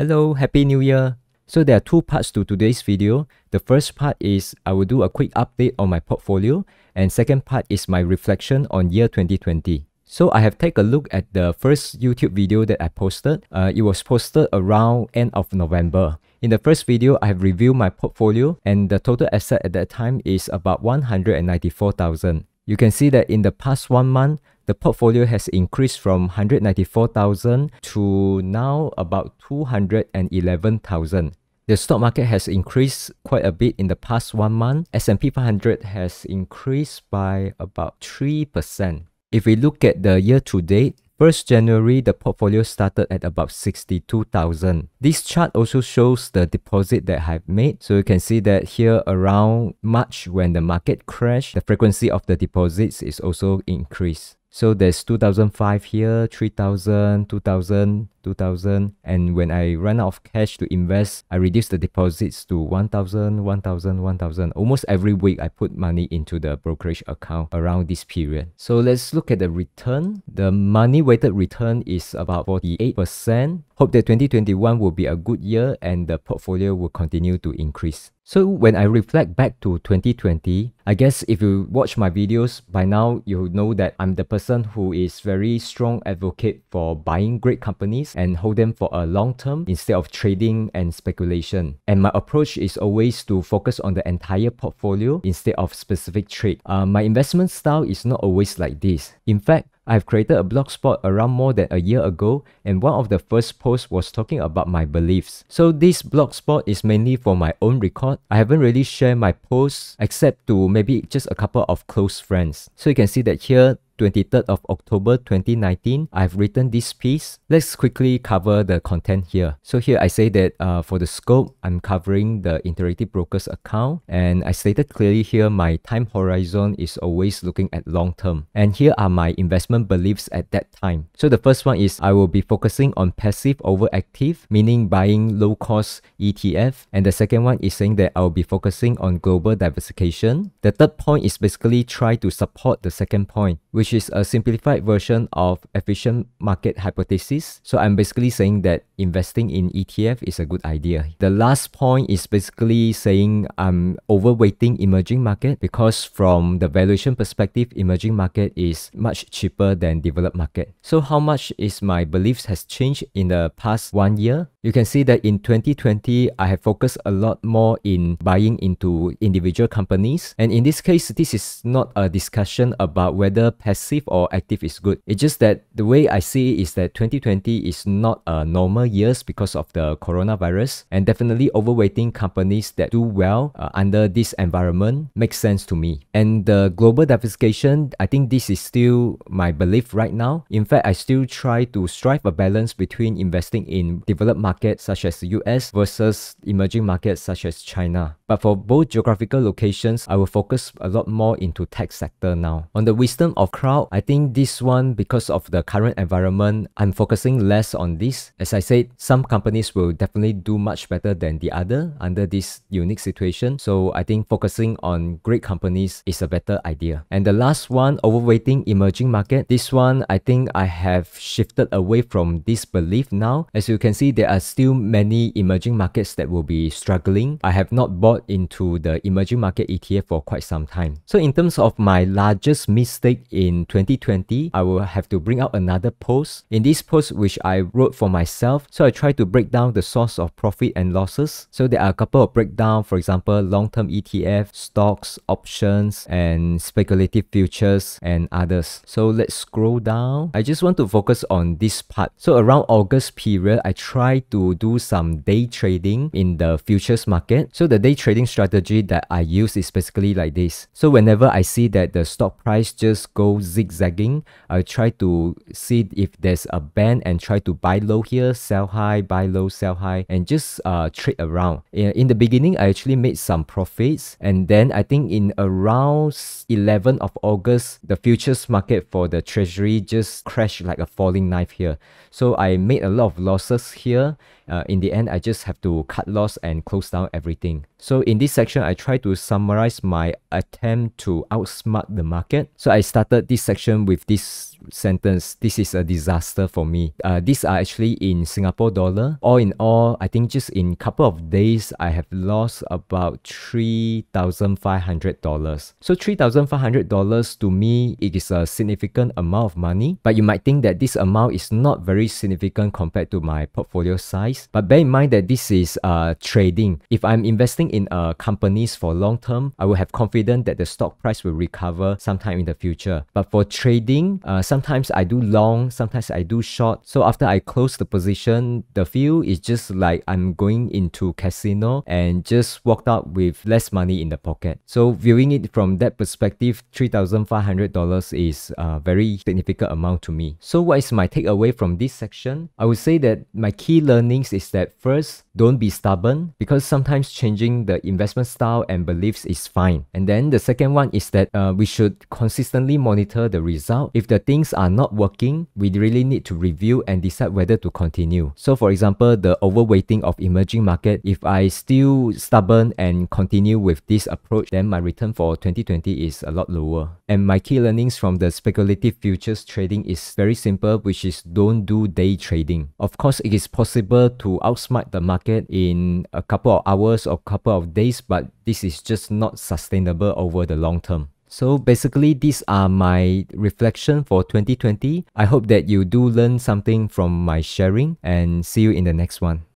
Hello, Happy New Year! So there are two parts to today's video. The first part is I will do a quick update on my portfolio and second part is my reflection on year 2020. So I have taken a look at the first YouTube video that I posted. Uh, it was posted around end of November. In the first video, I have reviewed my portfolio and the total asset at that time is about 194,000. You can see that in the past one month, the portfolio has increased from 194,000 to now about 211,000. The stock market has increased quite a bit in the past one month. S&P 500 has increased by about 3%. If we look at the year to date, 1st January, the portfolio started at about 62,000. This chart also shows the deposit that I've made. So you can see that here around March when the market crashed, the frequency of the deposits is also increased. So there's 2005 here, 3000, 2000, 2000 and when I run out of cash to invest I reduce the deposits to 1000 1000 1000 almost every week I put money into the brokerage account around this period so let's look at the return the money weighted return is about 48% hope that 2021 will be a good year and the portfolio will continue to increase so when I reflect back to 2020, I guess if you watch my videos by now, you know that I'm the person who is very strong advocate for buying great companies and hold them for a long term instead of trading and speculation. And my approach is always to focus on the entire portfolio instead of specific trade. Uh, my investment style is not always like this. In fact, I've created a blog spot around more than a year ago and one of the first posts was talking about my beliefs. So this blog spot is mainly for my own record. I haven't really shared my posts except to maybe just a couple of close friends. So you can see that here 23rd of October 2019. I've written this piece. Let's quickly cover the content here. So here I say that uh, for the scope, I'm covering the Interactive Brokers account and I stated clearly here my time horizon is always looking at long term. And here are my investment beliefs at that time. So the first one is I will be focusing on passive over active, meaning buying low cost ETF. And the second one is saying that I'll be focusing on global diversification. The third point is basically try to support the second point which is a simplified version of efficient market hypothesis. So I'm basically saying that investing in ETF is a good idea. The last point is basically saying I'm um, overweighting emerging market because from the valuation perspective, emerging market is much cheaper than developed market. So how much is my beliefs has changed in the past one year? You can see that in 2020, I have focused a lot more in buying into individual companies. And in this case, this is not a discussion about whether passive or active is good. It's just that the way I see it is that 2020 is not a normal years because of the coronavirus. And definitely overweighting companies that do well uh, under this environment makes sense to me. And the global diversification, I think this is still my belief right now. In fact, I still try to strive a balance between investing in developed markets such as the US versus emerging markets such as China. But for both geographical locations, I will focus a lot more into tech sector now. On the wisdom of crowd, I think this one, because of the current environment, I'm focusing less on this. As I say said, some companies will definitely do much better than the other under this unique situation. So I think focusing on great companies is a better idea. And the last one, overweighting emerging market. This one, I think I have shifted away from this belief now. As you can see, there are still many emerging markets that will be struggling. I have not bought into the emerging market ETF for quite some time. So in terms of my largest mistake in 2020, I will have to bring out another post. In this post, which I wrote for myself, so I try to break down the source of profit and losses. So there are a couple of breakdown, for example, long-term ETF, stocks, options, and speculative futures and others. So let's scroll down. I just want to focus on this part. So around August period, I try to do some day trading in the futures market. So the day trading strategy that I use is basically like this. So whenever I see that the stock price just goes zigzagging, I try to see if there's a band and try to buy low here, sell high, buy low, sell high, and just uh, trade around. In, the beginning, I actually made some profits, and then I think in around 11 of August, the futures market for the Treasury just crashed like a falling knife here. So I made a lot of losses here. Uh, in the end, I just have to cut loss and close down everything. So in this section, I try to summarize my attempt to outsmart the market. So I started this section with this sentence, this is a disaster for me. Uh, these are actually in Singapore dollar. All in all, I think just in couple of days, I have lost about $3,500. So $3,500 to me, it is a significant amount of money, but you might think that this amount is not very significant compared to my portfolio size. But bear in mind that this is uh, trading. If I'm investing in a companies for long term, I will have confidence that the stock price will recover sometime in the future. But for trading, uh, sometimes I do long, sometimes I do short. So after I close the position, the feel is just like I'm going into casino and just walked out with less money in the pocket. So viewing it from that perspective, $3,500 is a very significant amount to me. So what is my takeaway from this section? I would say that my key learnings is that first, don't be stubborn because sometimes changing the investment style and beliefs is fine. And then the second one is that uh, we should consistently monitor the result. If the things are not working, we really need to review and decide whether to continue. So for example, the overweighting of emerging market, if I still stubborn and continue with this approach, then my return for 2020 is a lot lower. And my key learnings from the speculative futures trading is very simple, which is don't do day trading. Of course, it is possible to outsmart the market in a couple of hours or couple couple of days, but this is just not sustainable over the long term. So basically, these are my reflection for 2020. I hope that you do learn something from my sharing and see you in the next one.